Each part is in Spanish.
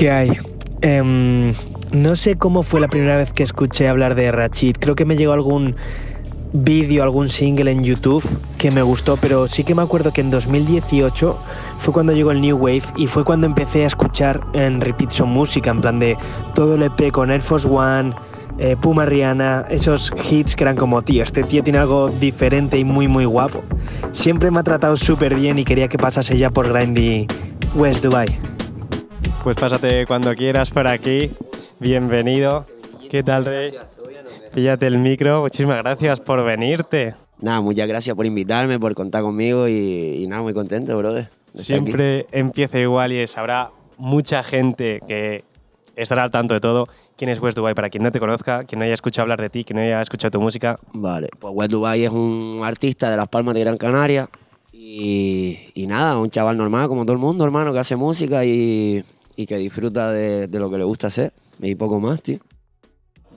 ¿Qué hay? Em, no sé cómo fue la primera vez que escuché hablar de Rachid. Creo que me llegó algún vídeo, algún single en YouTube que me gustó, pero sí que me acuerdo que en 2018 fue cuando llegó el New Wave y fue cuando empecé a escuchar en repeat su música, en plan de todo el EP con Air Force One, eh, Puma Rihanna, esos hits que eran como, tío, este tío tiene algo diferente y muy, muy guapo. Siempre me ha tratado súper bien y quería que pasase ya por Grindy West Dubai. Pues pásate cuando quieras por aquí. Bienvenido. ¿Qué tal, Rey? Píllate el micro. Muchísimas gracias por venirte. Nada, muchas gracias por invitarme, por contar conmigo y, nada, muy contento, brother. Siempre empieza igual y habrá mucha gente que estará al tanto de todo. ¿Quién es West Dubai? Para quien no te conozca, quien no haya escuchado hablar de ti, quien no haya escuchado tu música. Vale, pues West Dubai es un artista de Las Palmas de Gran Canaria y nada, un chaval normal como todo el mundo, hermano, que hace música y y que disfruta de, lo que le gusta hacer y poco más, tío.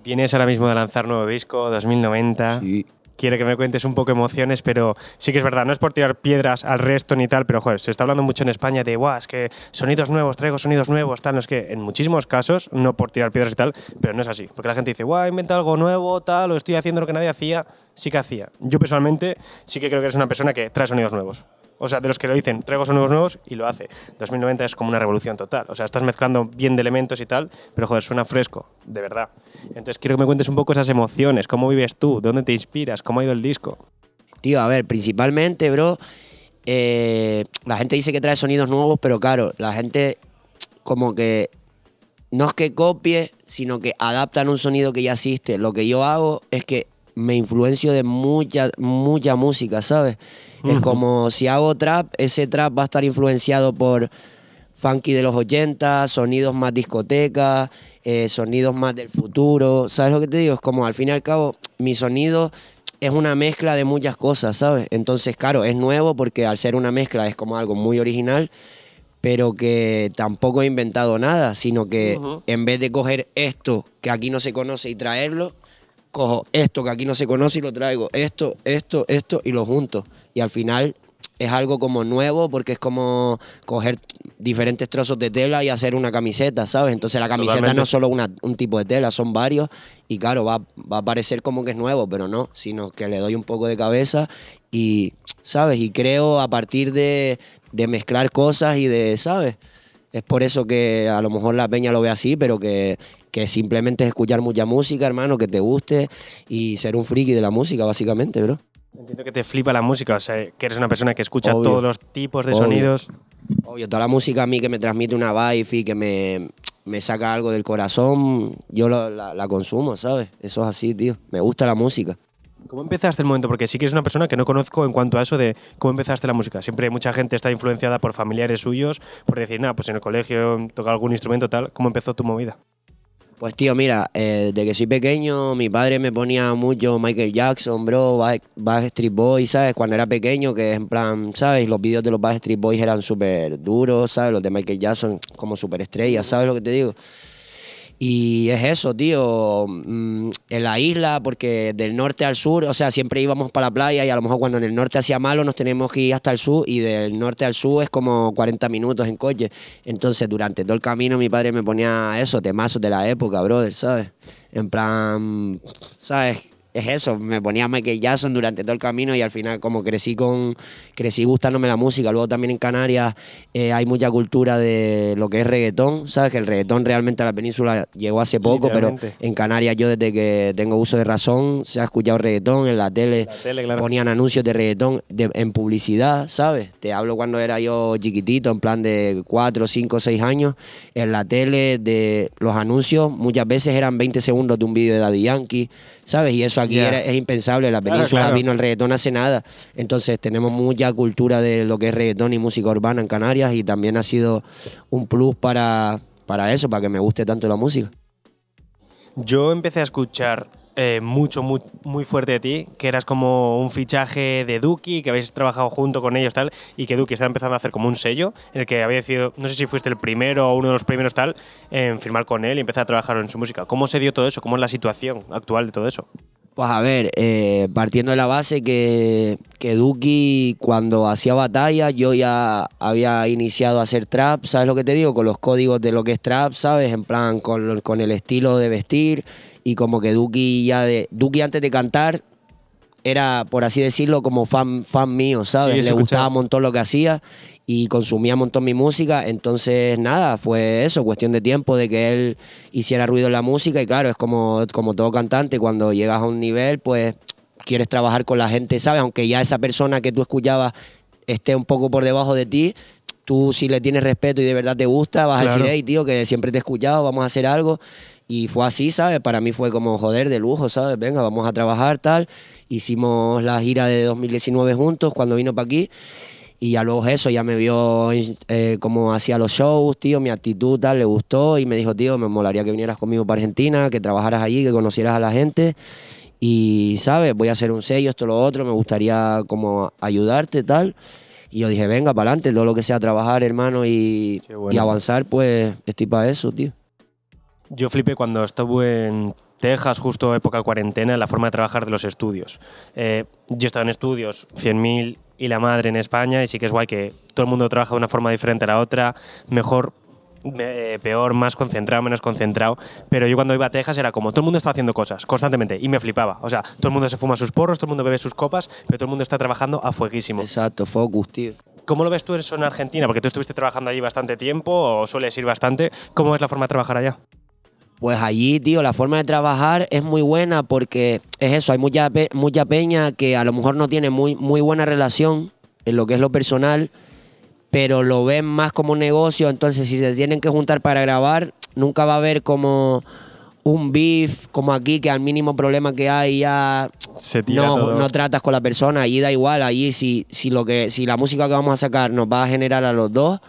Vienes ahora mismo de lanzar nuevo disco, 2090. Sí. Quiero que me cuentes un poco emociones, pero sí que es verdad, no es por tirar piedras al resto ni tal, pero joder, se está hablando mucho en España de, guau, es que sonidos nuevos, traigo sonidos nuevos, tal, no es que en muchísimos casos, no por tirar piedras y tal, pero no es así, porque la gente dice, guau, inventa algo nuevo, tal, o estoy haciendo lo que nadie hacía, sí que hacía. Yo personalmente sí que creo que eres una persona que trae sonidos nuevos o sea, de los que lo dicen, traigo sonidos nuevos y lo hace. 2090 es como una revolución total, o sea, estás mezclando bien de elementos y tal, pero joder, suena fresco, de verdad. Entonces quiero que me cuentes un poco esas emociones, cómo vives tú, dónde te inspiras, cómo ha ido el disco. Tío, a ver, principalmente, bro, eh, la gente dice que trae sonidos nuevos, pero claro, la gente como que no es que copie, sino que adaptan un sonido que ya existe. Lo que yo hago es que me influencio de mucha, mucha música, ¿sabes? Es como si hago trap, ese trap va a estar influenciado por funky de los 80, sonidos más discoteca, eh, sonidos más del futuro. ¿Sabes lo que te digo? Es como al fin y al cabo, mi sonido es una mezcla de muchas cosas, ¿sabes? Entonces, claro, es nuevo porque al ser una mezcla es como algo muy original, pero que tampoco he inventado nada, sino que en vez de coger esto que aquí no se conoce y traerlo, cojo esto que aquí no se conoce y lo traigo, esto, esto, esto y lo junto. Y al final es algo como nuevo porque es como coger diferentes trozos de tela y hacer una camiseta, ¿sabes? Entonces la camiseta no es solo un tipo de tela, son varios y claro, va, a parecer como que es nuevo, pero no, sino que le doy un poco de cabeza y, ¿sabes? Y creo a partir de, de mezclar cosas y de, ¿sabes? Es por eso que a lo mejor la peña lo ve así, pero que, simplemente es escuchar mucha música, hermano, que te guste y ser un friki de la música, básicamente, bro. Entiendo que te flipa la música, o sea, que eres una persona que escucha todos los tipos de sonidos. Obvio, toda la música a mí que me transmite una vibe y que me, me saca algo del corazón, yo la consumo, ¿sabes? Eso es así, tío. Me gusta la música. ¿Cómo empezaste el momento? Porque sí que eres una persona que no conozco en cuanto a eso de cómo empezaste la música. Siempre mucha gente está influenciada por familiares suyos, por decir, nada, pues en el colegio toca algún instrumento tal. ¿Cómo empezó tu movida? Pues tío, mira, eh, desde que soy pequeño mi padre me ponía mucho Michael Jackson, bro, Street Boys, ¿sabes? Cuando era pequeño, que en plan, ¿sabes? Los vídeos de los Street Boys eran súper duros, ¿sabes? Los de Michael Jackson como súper estrellas, ¿sabes lo que te digo? Y es eso, tío. Mm, en la isla, porque del norte al sur, o sea, siempre íbamos para la playa y a lo mejor cuando en el norte hacía malo nos teníamos que ir hasta el sur y del norte al sur es como 40 minutos en coche. Entonces, durante todo el camino mi padre me ponía eso, temazos de la época, brother, ¿sabes? En plan, ¿sabes? es eso, me ponía Michael Jackson durante todo el camino y al final como crecí con crecí gustándome la música, luego también en Canarias eh, hay mucha cultura de lo que es reggaetón, sabes que el reggaetón realmente a la península llegó hace poco, pero en Canarias yo desde que tengo uso de razón se ha escuchado reggaetón en la tele, ponían anuncios de reggaetón en publicidad, ¿sabes? Te hablo cuando era yo chiquitito, en plan de 4, 5, 6 años, en la tele de los anuncios muchas veces eran 20 segundos de un vídeo de Daddy Yankee ¿sabes? Y eso aquí es impensable. La península vino el reggaetón hace nada. Entonces tenemos mucha cultura de lo que es reggaetón y música urbana en Canarias y también ha sido un plus para, para eso, para que me guste tanto la música. Yo empecé a escuchar eh, mucho, muy, fuerte de ti, que eras como un fichaje de Duki, que habéis trabajado junto con ellos tal, y que Duki estaba empezando a hacer como un sello, en el que había decidido, no sé si fuiste el primero o uno de los primeros tal, en firmar con él y empezar a trabajar en su música. ¿Cómo se dio todo eso? ¿Cómo es la situación actual de todo eso? Pues a ver, eh, partiendo de la base que, que Duki cuando hacía batalla yo ya había iniciado a hacer trap, ¿sabes lo que te digo? Con los códigos de lo que es trap, ¿sabes? En plan, con, con el estilo de vestir y como que Duki ya de. Duki antes de cantar era, por así decirlo, como fan, fan mío, ¿sabes? Le gustaba un montón lo que hacía y consumía un montón mi música. Entonces, nada, fue eso, cuestión de tiempo, de que él hiciera ruido en la música. Y claro, es como, como todo cantante, cuando llegas a un nivel, pues quieres trabajar con la gente, ¿sabes? Aunque ya esa persona que tú escuchabas esté un poco por debajo de ti, tú si le tienes respeto y de verdad te gusta, vas a decir, hey, tío, que siempre te he escuchado, vamos a hacer algo. Y fue así, ¿sabes? Para mí fue como joder de lujo, ¿sabes? Venga, vamos a trabajar, tal. Hicimos la gira de 2019 juntos cuando vino para aquí. Y ya luego eso, ya me vio eh, como hacía los shows, tío, mi actitud, tal, le gustó. Y me dijo, tío, me molaría que vinieras conmigo para Argentina, que trabajaras allí, que conocieras a la gente. Y, ¿sabes? Voy a hacer un sello, esto, lo otro, me gustaría como ayudarte, tal. Y yo dije, venga, para adelante, todo lo que sea trabajar, hermano, y, y avanzar, pues estoy para eso, tío. Yo flipé cuando estuve en Texas, justo época cuarentena, la forma de trabajar de los estudios. Eh, yo estaba en estudios 100.000 y la madre en España, y sí que es guay que todo el mundo trabaja de una forma diferente a la otra, mejor, eh, peor, más concentrado, menos concentrado. Pero yo cuando iba a Texas era como todo el mundo estaba haciendo cosas constantemente y me flipaba. O sea, todo el mundo se fuma sus porros, todo el mundo bebe sus copas, pero todo el mundo está trabajando a fueguísimo. Exacto, focus, tío. ¿Cómo lo ves tú eso en Argentina? Porque tú estuviste trabajando allí bastante tiempo o sueles ir bastante. ¿Cómo es la forma de trabajar allá? pues allí, tío, la forma de trabajar es muy buena porque es eso, hay mucha, mucha peña que a lo mejor no tiene muy, muy buena relación en lo que es lo personal, pero lo ven más como un negocio, entonces si se tienen que juntar para grabar, nunca va a haber como un beef como aquí que al mínimo problema que hay ya no, tratas con la persona, allí da igual, allí si, si, lo que, si la música que vamos a sacar nos va a generar a los dos,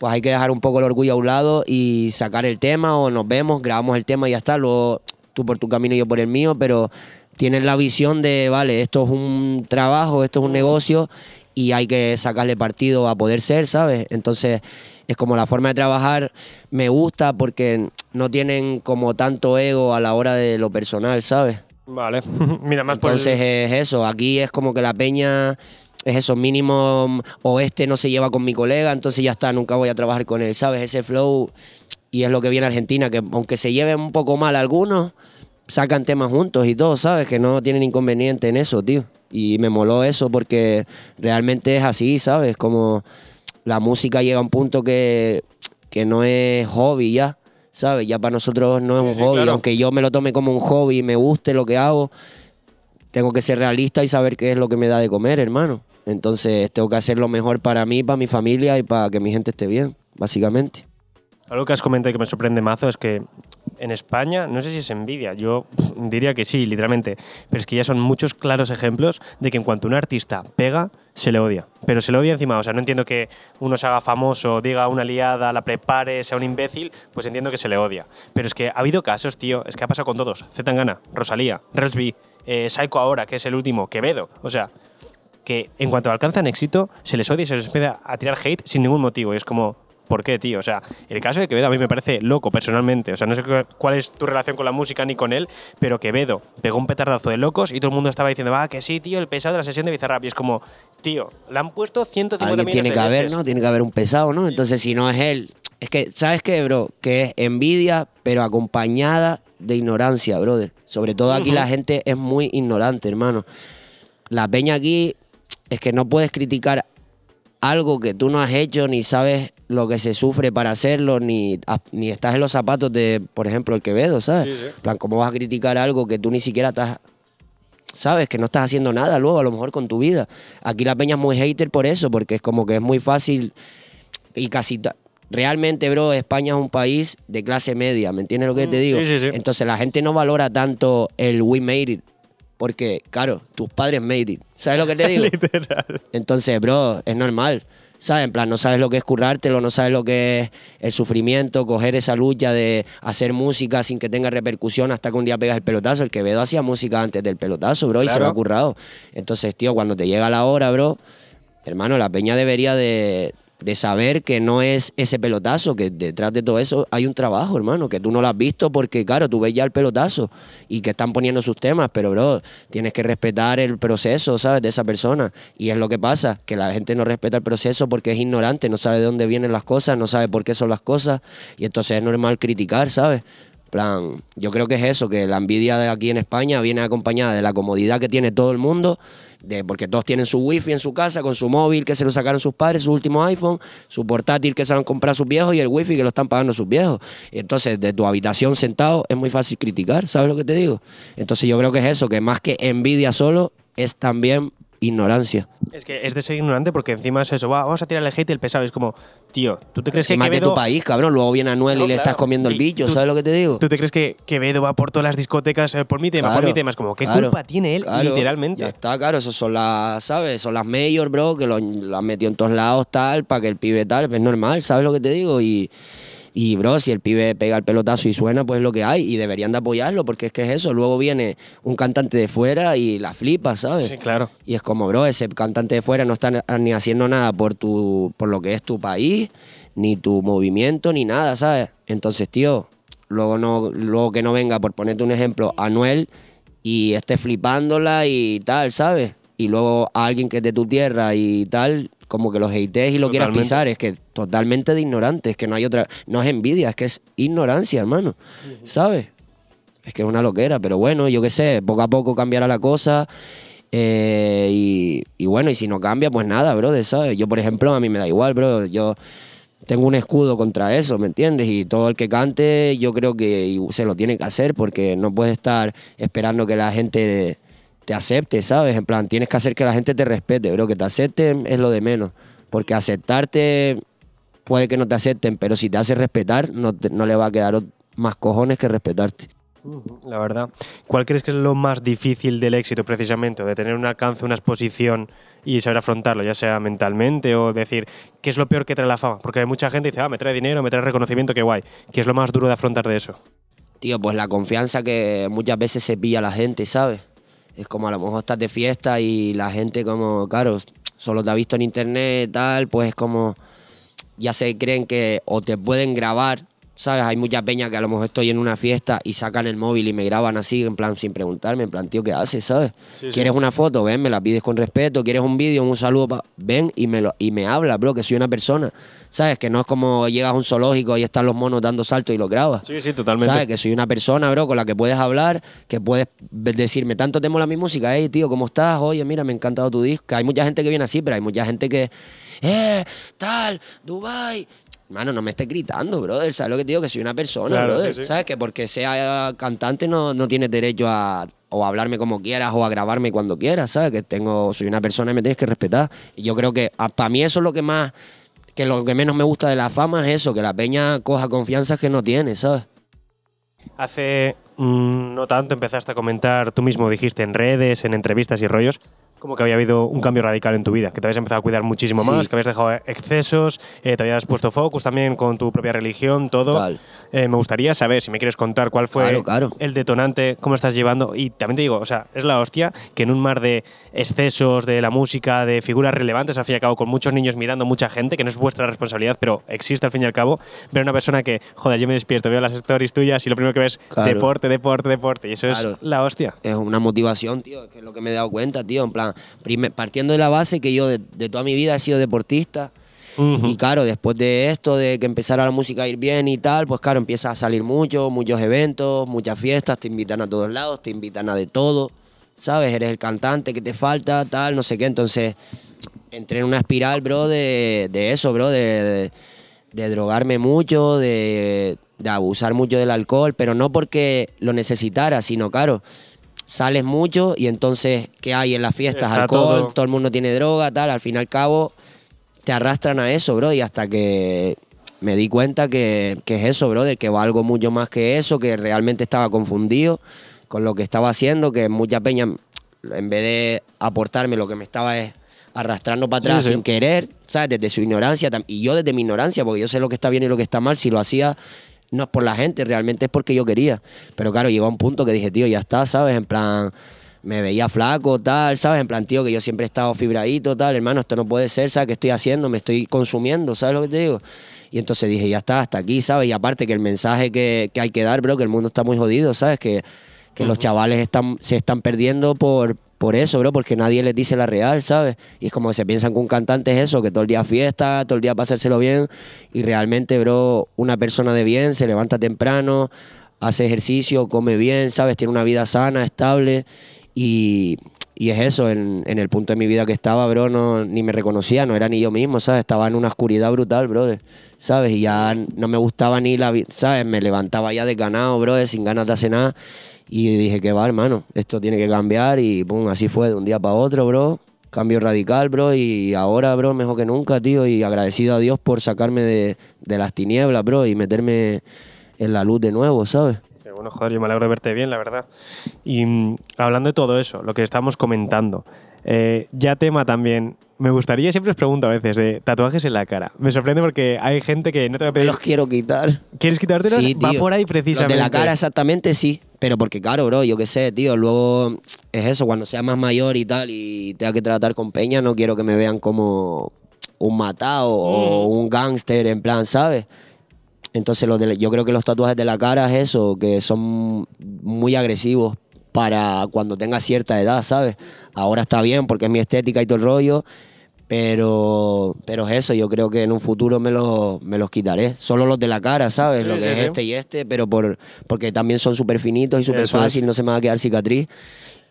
pues hay que dejar un poco el orgullo a un lado y sacar el tema o nos vemos, grabamos el tema y ya está, luego tú por tu camino y yo por el mío, pero tienes la visión de, vale, esto es un trabajo, esto es un negocio y hay que sacarle partido a poder ser, ¿sabes? Entonces es como la forma de trabajar me gusta porque no tienen como tanto ego a la hora de lo personal, ¿sabes? Vale, mira más Entonces es eso, aquí es como que la peña es eso, mínimo o este no se lleva con mi colega, entonces ya está, nunca voy a trabajar con él, ¿sabes? Ese flow y es lo que viene Argentina, que aunque se lleven un poco mal algunos, sacan temas juntos y todo, ¿sabes? Que no tienen inconveniente en eso, tío. Y me moló eso porque realmente es así, ¿sabes? Como la música llega a un punto que, que no es hobby ya, ¿sabes? Ya para nosotros no es un hobby, aunque yo me lo tome como un hobby y me guste lo que hago tengo que ser realista y saber qué es lo que me da de comer, hermano. Entonces tengo que hacer lo mejor para mí, para mi familia y para que mi gente esté bien, básicamente. Algo que has comentado y que me sorprende mazo es que en España, no sé si es envidia, yo diría que sí, literalmente, pero es que ya son muchos claros ejemplos de que en cuanto un artista pega, se le odia. Pero se le odia encima, o sea, no entiendo que uno se haga famoso, diga a una liada, la prepare, sea un imbécil, pues entiendo que se le odia. Pero es que ha habido casos, tío, es que ha pasado con todos. Z Tangana, Rosalía, Relsby, eh, Psycho ahora, que es el último, Quevedo, o sea, que en cuanto alcanzan éxito, se les odia y se les pide a tirar hate sin ningún motivo. Y es como, ¿por qué, tío? O sea, el caso de Quevedo a mí me parece loco personalmente. O sea, no sé cuál es tu relación con la música ni con él, pero Quevedo pegó un petardazo de locos y todo el mundo estaba diciendo, va, ah, que sí, tío, el pesado de la sesión de Bizarrap. Y es como, tío, le han puesto 150 tiene que haber, ¿no? Tiene que haber un pesado, ¿no? Entonces, si no es él. Es que, ¿sabes qué, bro? Que es envidia, pero acompañada de ignorancia, brother. Sobre todo aquí la gente es muy ignorante, hermano. La peña aquí es que no puedes criticar algo que tú no has hecho, ni sabes lo que se sufre para hacerlo, ni, ah, ni estás en los zapatos de, por ejemplo, el Quevedo, ¿sabes? plan, ¿cómo vas a criticar algo que tú ni siquiera estás, sabes, que no estás haciendo nada luego, a lo mejor con tu vida? Aquí la peña es muy hater por eso, porque es como que es muy fácil y casi... Realmente, bro, España es un país de clase media, ¿me entiendes lo que mm, te digo? Sí, Entonces la gente no valora tanto el we made it, porque, claro, tus padres made it. ¿Sabes lo que te digo? Literal. Entonces, bro, es normal. ¿Sabes? En plan, no sabes lo que es currártelo, no sabes lo que es el sufrimiento, coger esa lucha de hacer música sin que tenga repercusión hasta que un día pegas el pelotazo. El Quevedo hacía música antes del pelotazo, bro, y se lo ha currado. Entonces, tío, cuando te llega la hora, bro, hermano, la peña debería de, de saber que no es ese pelotazo, que detrás de todo eso hay un trabajo, hermano, que tú no lo has visto porque, claro, tú ves ya el pelotazo y que están poniendo sus temas, pero, bro, tienes que respetar el proceso, ¿sabes?, de esa persona. Y es lo que pasa, que la gente no respeta el proceso porque es ignorante, no sabe de dónde vienen las cosas, no sabe por qué son las cosas, y entonces es normal criticar, ¿sabes? plan, yo creo que es eso, que la envidia de aquí en España viene acompañada de la comodidad que tiene todo el mundo de, porque todos tienen su wifi en su casa, con su móvil que se lo sacaron sus padres, su último iPhone, su portátil que se lo han comprado sus viejos y el wifi que lo están pagando sus viejos. Entonces, de tu habitación sentado es muy fácil criticar, ¿sabes lo que te digo? Entonces yo creo que es eso, que más que envidia solo, es también ignorancia. Es que es de ser ignorante porque encima es eso, vamos a tirar tirarle hate el pesado. Es como, tío, ¿tú te crees que Quevedo... de tu país, cabrón. Luego viene Anuel y le estás comiendo el bicho, ¿sabes lo que te digo? ¿Tú te crees que Quevedo va por todas las discotecas eh, por mi tema, por mi tema? Es como, ¿qué culpa tiene él literalmente? Ya está, claro, eso son las, ¿sabes? Son las mayor, bro, que lo, han metido en todos lados, tal, para que el pibe tal, pues es normal, ¿sabes lo que te digo? Y, y bro, si el pibe pega el pelotazo y suena, pues es lo que hay. Y deberían de apoyarlo, porque es que es eso. Luego viene un cantante de fuera y la flipa, ¿sabes? Sí, claro. Y es como, bro, ese cantante de fuera no está ni haciendo nada por tu. por lo que es tu país, ni tu movimiento, ni nada, ¿sabes? Entonces, tío, luego no, luego que no venga, por ponerte un ejemplo, Anuel y esté flipándola y tal, ¿sabes? Y luego a alguien que es de tu tierra y tal, como que los hatees y lo quieras pisar, es que totalmente de ignorante, es que no hay otra, no es envidia, es que es ignorancia, hermano, ¿sabes? Es que es una loquera, pero bueno, yo qué sé, poco a poco cambiará la cosa. Eh, y, bueno, y si no cambia, pues nada, bro, ¿sabes? Yo, por ejemplo, a mí me da igual, bro, yo tengo un escudo contra eso, ¿me entiendes? Y todo el que cante, yo creo que se lo tiene que hacer porque no puede estar esperando que la gente te acepte, ¿sabes? En plan, tienes que hacer que la gente te respete, pero Que te acepten es lo de menos. Porque aceptarte puede que no te acepten, pero si te hace respetar, no, le va a quedar más cojones que respetarte. La verdad. ¿Cuál crees que es lo más difícil del éxito, precisamente? De tener un alcance, una exposición y saber afrontarlo, ya sea mentalmente o decir, ¿qué es lo peor que trae la fama? Porque hay mucha gente que dice, ah, me trae dinero, me trae reconocimiento, qué guay. ¿Qué es lo más duro de afrontar de eso? Tío, pues la confianza que muchas veces se pilla la gente, ¿sabes? Es como a lo mejor estás de fiesta y la gente como, claro, solo te ha visto en internet, y tal, pues es como ya se creen que o te pueden grabar ¿Sabes? Hay muchas peñas que a lo mejor estoy en una fiesta y sacan el móvil y me graban así, en plan, sin preguntarme, en plan, tío, ¿qué haces? ¿Sabes? ¿Quieres una foto? Ven, me la pides con respeto. ¿Quieres un vídeo? Un saludo. Ven y me, lo, y me habla, bro, que soy una persona. ¿Sabes? Que no es como llegas a un zoológico y están los monos dando saltos y lo grabas. Sí, sí, totalmente. ¿Sabes? Que soy una persona, bro, con la que puedes hablar, que puedes decirme, tanto temo la mi música, hey, tío, ¿cómo estás? Oye, mira, me ha encantado tu disco. Hay mucha gente que viene así, pero hay mucha gente que, eh, tal, Dubai, Mano, no me estés gritando, brother. ¿Sabes lo que te digo? Que soy una persona, brother. ¿Sabes? Que porque sea cantante no, no tienes derecho a o hablarme como quieras o a grabarme cuando quieras, ¿sabes? Que tengo, soy una persona y me tienes que respetar. Y yo creo que ah, para mí eso es lo que más, que lo que menos me gusta de la fama es eso, que la peña coja confianza que no tiene, ¿sabes? Hace mm, no tanto empezaste a comentar, tú mismo dijiste en redes, en entrevistas y rollos, como que había habido un cambio radical en tu vida, que te habías empezado a cuidar muchísimo más, que habías dejado excesos, eh, te habías puesto focus también con tu propia religión, todo. Eh, me gustaría saber si me quieres contar cuál fue el detonante, cómo estás llevando. Y también te digo, o sea, es la hostia que en un mar de excesos de la música, de figuras relevantes, al fin y al cabo, con muchos niños mirando, mucha gente, que no es vuestra responsabilidad, pero existe al fin y al cabo, pero una persona que, joder, yo me despierto, veo las stories tuyas y lo primero que ves, deporte, deporte, deporte, y eso es la hostia. Es una motivación, tío, es que lo que me he dado cuenta, tío, en plan, partiendo de la base que yo de, toda mi vida he sido deportista, Y claro, después de esto, de que empezara la música a ir bien y tal, pues claro, empieza a salir mucho, muchos eventos, muchas fiestas, te invitan a todos lados, te invitan a de todo. ¿sabes? Eres el cantante que te falta, tal, no sé qué. Entonces, entré en una espiral, bro, de, eso, bro, de, drogarme mucho, de, abusar mucho del alcohol, pero no porque lo necesitara, sino, claro, sales mucho y entonces, ¿qué hay en las fiestas? alcohol, todo. el mundo tiene droga, tal, al fin y al cabo, te arrastran a eso, bro, y hasta que... Me di cuenta que, que es eso, bro, de que valgo mucho más que eso, que realmente estaba confundido con lo que estaba haciendo, que mucha peña, en vez de aportarme lo que me estaba es eh, arrastrando para atrás sin querer, ¿sabes? Desde su ignorancia, y yo desde mi ignorancia, porque yo sé lo que está bien y lo que está mal, si lo hacía no es por la gente, realmente es porque yo quería. Pero claro, llegó a un punto que dije, tío, ya está, ¿sabes? En plan, me veía flaco, tal, ¿sabes? En plan, tío, que yo siempre he estado fibradito, tal, hermano, esto no puede ser, ¿sabes? ¿Qué estoy haciendo? Me estoy consumiendo, ¿sabes lo que te digo? Y entonces dije, ya está, hasta aquí, ¿sabes? Y aparte que el mensaje que, hay que dar, bro, que el mundo está muy jodido, ¿sabes? Que que los chavales están, se están perdiendo por, por eso, bro, porque nadie les dice la real, ¿sabes? Y es como que se piensan que un cantante es eso, que todo el día fiesta, todo el día pasárselo bien, y realmente, bro, una persona de bien se levanta temprano, hace ejercicio, come bien, ¿sabes? Tiene una vida sana, estable, y, es eso, en, el punto de mi vida que estaba, bro, no, ni me reconocía, no era ni yo mismo, ¿sabes? Estaba en una oscuridad brutal, bro, ¿sabes? Y ya no me gustaba ni la vida, ¿sabes? Me levantaba ya de ganado, bro, sin ganas de hacer nada. Y dije que va, hermano, esto tiene que cambiar y pum, así fue de un día para otro, bro. Cambio radical, bro, y ahora, bro, mejor que nunca, tío, y agradecido a Dios por sacarme de, las tinieblas, bro, y meterme en la luz de nuevo, ¿sabes? bueno, joder, yo me alegro de verte bien, la verdad. Y mm, hablando de todo eso, lo que estamos comentando, eh, ya tema también me gustaría, siempre os pregunto a veces, de tatuajes en la cara. Me sorprende porque hay gente que no te va a pedir. los quiero quitar. ¿Quieres quitártelos? Sí, Va por ahí precisamente. Los de la cara, exactamente, sí. Pero porque, claro, bro, yo qué sé, tío. Luego es eso, cuando sea más mayor y tal y tenga que tratar con peña, no quiero que me vean como un matado o mm. un gángster, en plan, ¿sabes? Entonces, lo yo creo que los tatuajes de la cara es eso, que son muy agresivos para cuando tenga cierta edad, ¿sabes? Ahora está bien porque es mi estética y todo el rollo pero, pero es eso, yo creo que en un futuro me los, me los quitaré. Solo los de la cara, ¿sabes? lo que es este y este, pero por, porque también son súper finitos y súper fácil, no se me va a quedar cicatriz.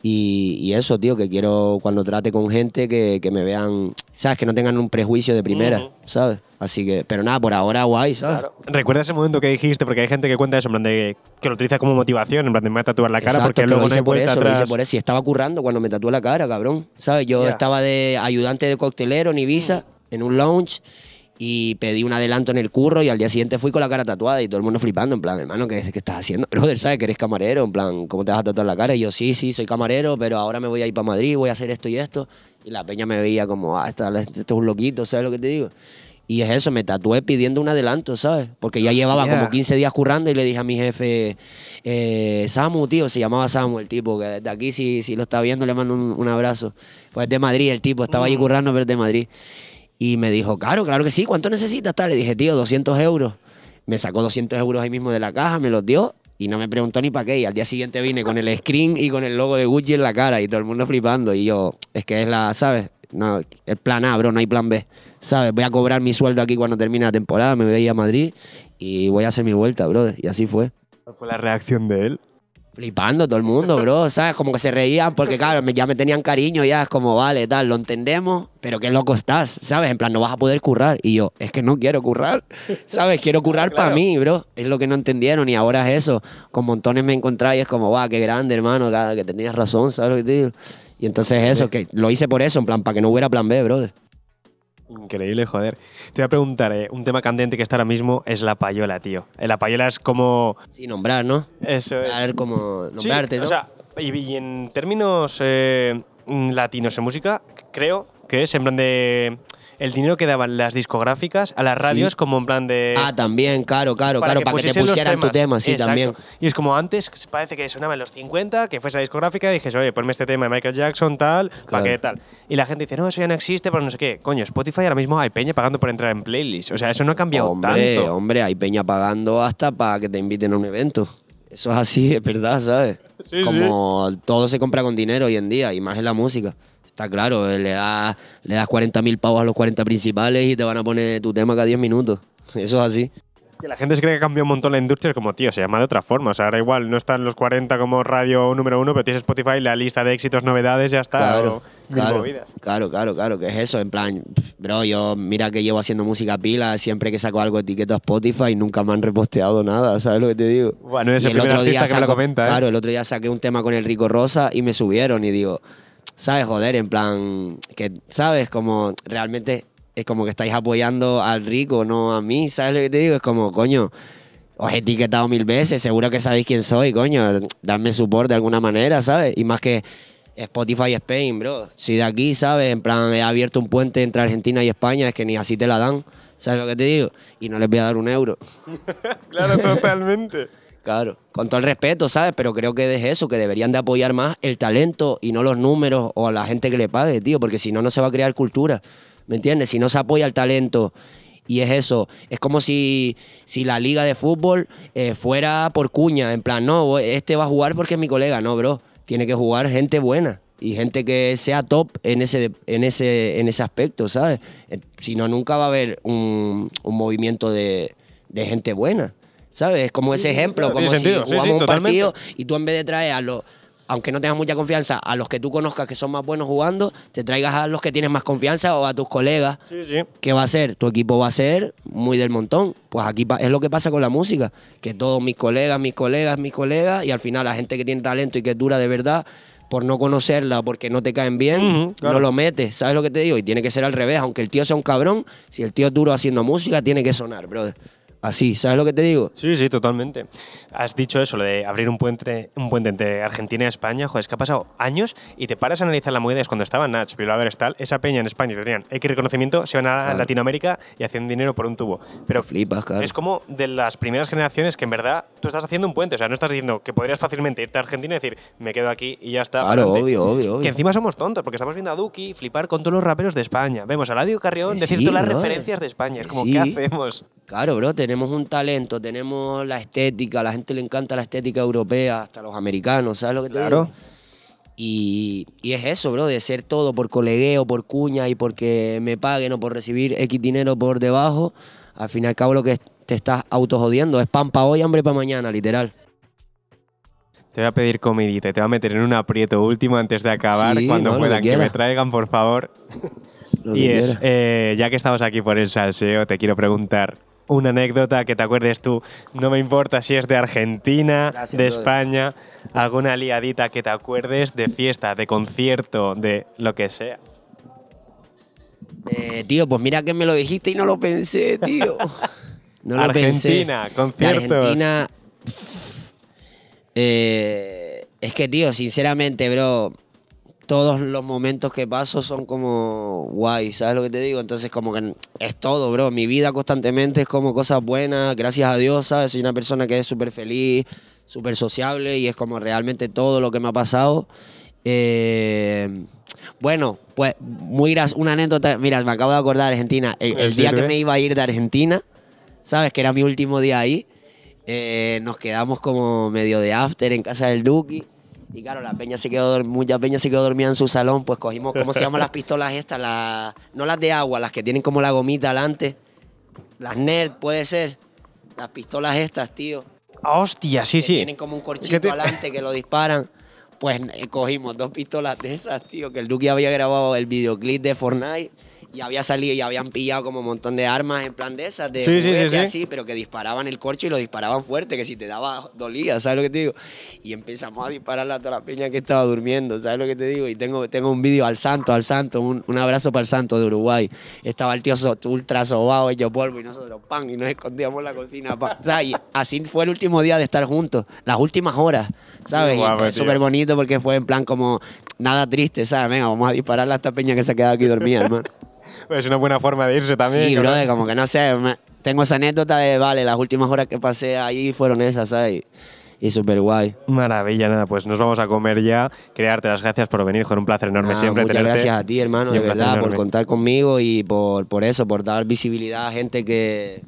Y, eso, tío, que quiero cuando trate con gente que, me vean, ¿sabes? Que no tengan un prejuicio de primera, ¿sabes? Así que, pero nada, por ahora guay, ¿sabes? Recuerda ese momento que dijiste, porque hay gente que cuenta eso, en plan de que lo utiliza como motivación, en plan de me tatuar la cara, porque luego lo hice por eso, Lo hice por eso. Y estaba currando cuando me tatué la cara, cabrón, ¿sabes? Yo estaba de ayudante de coctelero en Ibiza, en un lounge, y pedí un adelanto en el curro y al día siguiente fui con la cara tatuada y todo el mundo flipando, en plan, hermano, ¿qué, estás haciendo? Brother, ¿sabes que eres camarero? En plan, ¿cómo te vas a tatuar la cara? Y yo, sí, sí, soy camarero, pero ahora me voy a ir para Madrid, voy a hacer esto y esto. Y la peña me veía como, ah, esto este es un loquito, ¿sabes lo que te digo? Y es eso, me tatué pidiendo un adelanto, ¿sabes? Porque ya llevaba como 15 días currando y le dije a mi jefe, eh, Samu, tío, se llamaba Samu el tipo, que desde aquí si, lo está viendo le mando un, abrazo. Pues de Madrid el tipo, estaba allí mm. currando, pero es de Madrid. Y me dijo, claro, claro que sí, ¿cuánto necesitas? Tal? Le dije, tío, 200 euros. Me sacó 200 euros ahí mismo de la caja, me los dio y no me preguntó ni para qué. Y al día siguiente vine con el screen y con el logo de Gucci en la cara y todo el mundo flipando. Y yo, es que es la, ¿sabes? No, el plan A, bro, no hay plan B. ¿Sabes? Voy a cobrar mi sueldo aquí cuando termine la temporada, me voy a ir a Madrid y voy a hacer mi vuelta, bro. Y así fue. ¿Cuál fue la reacción de él? flipando todo el mundo, bro, ¿sabes? Como que se reían porque, claro, ya me tenían cariño, ya es como, vale, tal, lo entendemos, pero qué loco estás, ¿sabes? En plan, no vas a poder currar. Y yo, es que no quiero currar, ¿sabes? Quiero currar para mí, bro. Es lo que no entendieron y ahora es eso. Con montones me encontráis y es como, va, qué grande, hermano, que tenías razón, ¿sabes lo que digo? Y entonces eso, que lo hice por eso, en plan, para que no hubiera plan B, brother. Increíble, joder. Te voy a preguntar, eh, un tema candente que está ahora mismo es la payola, tío. Eh, la payola es como... Sí, nombrar, ¿no? Eso es. A ver cómo nombrarte, sí, O sea, y, en términos eh, latinos en música, creo que es en de el dinero que daban las discográficas a las radios como en plan de... Ah, también, claro, claro, claro, para que te pusieran tu tema, sí, también. Y es como antes, parece que sonaba en los 50, que fuese a discográfica y oye, ponme este tema de Michael Jackson, tal, para qué tal. Y la gente dice, no, eso ya no existe, pero no sé qué. Coño, Spotify ahora mismo hay peña pagando por entrar en playlist. O sea, eso no ha cambiado hombre, tanto. Hombre, hay peña pagando hasta para que te inviten a un evento. Eso es así, es verdad, ¿sabes? como todo se compra con dinero hoy en día, y más en la música. Está claro, eh, le das le mil pavos a los 40 principales y te van a poner tu tema cada 10 minutos. Eso es así. Que la gente se cree que cambió un montón la industria, es como, tío, se llama de otra forma. O sea, ahora igual no están los 40 como radio número uno, pero tienes Spotify, la lista de éxitos, novedades, ya está. Claro, claro, claro, claro, que es eso. En plan, bro, yo mira que llevo haciendo música pila, siempre que saco algo etiqueto a Spotify, nunca me han reposteado nada, ¿sabes lo que te digo? Bueno, es el, otro día que lo comenta. ¿eh? Claro, el otro día saqué un tema con el Rico Rosa y me subieron y digo ¿sabes? Joder, en plan, que, ¿sabes? Como realmente es como que estáis apoyando al rico, no a mí, ¿sabes lo que te digo? Es como, coño, os he etiquetado mil veces, seguro que sabéis quién soy, coño, dadme support de alguna manera, ¿sabes? Y más que Spotify Spain, bro, si de aquí, ¿sabes? En plan, he abierto un puente entre Argentina y España, es que ni así te la dan, ¿sabes lo que te digo? Y no les voy a dar un euro. claro, totalmente. Claro, con todo el respeto, ¿sabes? Pero creo que es eso, que deberían de apoyar más el talento y no los números o a la gente que le pague, tío, porque si no, no se va a crear cultura, ¿me entiendes? Si no se apoya el talento y es eso, es como si, si la liga de fútbol eh, fuera por cuña, en plan, no, este va a jugar porque es mi colega, no, bro, tiene que jugar gente buena y gente que sea top en ese, en ese, en ese aspecto, ¿sabes? Eh, si no, nunca va a haber un, movimiento de, de gente buena. ¿sabes? Es como ese ejemplo, como si jugamos un partido y tú en vez de traer a los aunque no tengas mucha confianza, a los que tú conozcas que son más buenos jugando, te traigas a los que tienes más confianza o a tus colegas. Sí, sí. ¿Qué va a ser? Tu equipo va a ser muy del montón. Pues aquí es lo que pasa con la música, que todos mis colegas, mis colegas, mis colegas, y al final la gente que tiene talento y que es dura de verdad, por no conocerla, porque no te caen bien, no lo metes. ¿Sabes lo que te digo? Y tiene que ser al revés, aunque el tío sea un cabrón, si el tío es duro haciendo música, tiene que sonar, brother así, ¿sabes lo que te digo? Sí, sí, totalmente. Has dicho eso, lo de abrir un puente, un puente entre Argentina y España, joder, es que ha pasado años y te paras a analizar la movida, es cuando estaban Nach, violadores tal, esa peña en España tenían X reconocimiento, se van a Latinoamérica y hacen dinero por un tubo. Pero flipas, claro. Es como de las primeras generaciones que en verdad tú estás haciendo un puente, o sea, no estás diciendo que podrías fácilmente irte a Argentina y decir, me quedo aquí y ya está. Claro, obvio, obvio, obvio. Que encima somos tontos, porque estamos viendo a Duki flipar con todos los raperos de España. Vemos a Ladio Carrión eh, decir todas las referencias de España. Es como, que ¿qué hacemos? Claro, bro, tenemos un talento, tenemos la estética, a la gente le encanta la estética europea, hasta los americanos, ¿sabes lo que te claro. Y, es eso, bro, de ser todo por colegueo, por cuña y porque me paguen o por recibir X dinero por debajo. Al fin y al cabo, lo que te estás autojodiendo es pan para hoy, hambre para mañana, literal. Te voy a pedir comidita y te voy a meter en un aprieto último antes de acabar cuando puedan. Que, me traigan, por favor. y es, eh, ya que estamos aquí por el salseo, te quiero preguntar una anécdota que te acuerdes tú. No me importa si es de Argentina, de España, alguna liadita que te acuerdes de fiesta, de concierto, de lo que sea. Eh, tío, pues mira que me lo dijiste y no lo pensé, tío. Argentina, concierto. Argentina. Eh, es que, tío, sinceramente, bro todos los momentos que paso son como guay, ¿sabes lo que te digo? Entonces como que es todo, bro. Mi vida constantemente es como cosas buenas, gracias a Dios, ¿sabes? Soy una persona que es súper feliz, súper sociable y es como realmente todo lo que me ha pasado. Eh, bueno, pues muy una anécdota, mira, me acabo de acordar de Argentina, el, día que me iba a ir de Argentina, ¿sabes? Que era mi último día ahí, eh, nos quedamos como medio de after en casa del Duki. Y claro, la peña se quedó, muchas peñas se quedó dormida en su salón, pues cogimos, ¿cómo se llaman las pistolas estas? Las, no las de agua, las que tienen como la gomita delante. Las nerd, puede ser. Las pistolas estas, tío. Ah, hostia, sí, sí. Tienen como un corchito delante que lo disparan. Pues eh, cogimos dos pistolas de esas, tío, que el Duque había grabado el videoclip de Fortnite y había salido y habían pillado como un montón de armas en plan de esas, de sí, así, pero que disparaban el corcho y lo disparaban fuerte, que si te daba dolía, ¿sabes lo que te digo? Y empezamos a dispararle a toda la peña que estaba durmiendo, ¿sabes lo que te digo? Y tengo, tengo un vídeo al santo, al santo, un, abrazo para el santo de Uruguay. Estaba el tío ultra sobado, yo polvo y nosotros pan y nos escondíamos en la cocina. Pan, Y así fue el último día de estar juntos, las últimas horas, ¿sabes? fue súper bonito porque fue en plan como nada triste, ¿sabes? Venga, vamos a dispararle a esta peña que se ha aquí dormida, hermano. es una buena forma de irse también. Sí, brother, como que no sé. tengo esa anécdota de, vale, las últimas horas que pasé ahí fueron esas, ¿sabes? y súper guay. Maravilla, nada, pues nos vamos a comer ya. Crearte las gracias por venir, fue un placer enorme siempre muchas gracias a ti, hermano, de verdad, por contar conmigo y por, por eso, por dar visibilidad a gente que,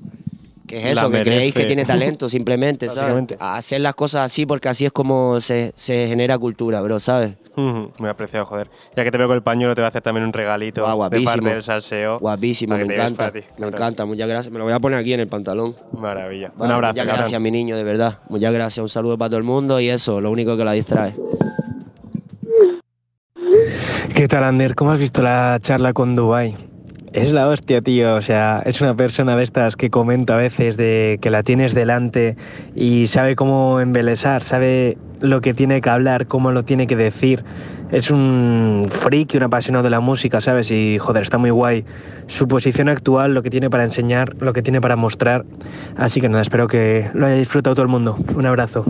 que es eso? que creéis que tiene talento, simplemente, ¿sabes? hacer las cosas así porque así es como se, genera cultura, bro, ¿sabes? Me Muy apreciado, joder. Ya que te veo con el pañuelo, te voy a hacer también un regalito ah, de parte del salseo. Guapísimo, me encanta. me encanta, muchas gracias. Me lo voy a poner aquí en el pantalón. Maravilla. un abrazo. Muchas gracias, mi niño, de verdad. Muchas gracias. Un saludo para todo el mundo y eso, lo único que la distrae. ¿Qué tal, Ander? ¿Cómo has visto la charla con Dubai? Es la hostia, tío. O sea, es una persona de estas que comento a veces de que la tienes delante y sabe cómo embelesar, sabe lo que tiene que hablar, cómo lo tiene que decir. Es un freak y un apasionado de la música, ¿sabes? Y joder, está muy guay. Su posición actual, lo que tiene para enseñar, lo que tiene para mostrar. Así que nada, espero que lo haya disfrutado todo el mundo. Un abrazo.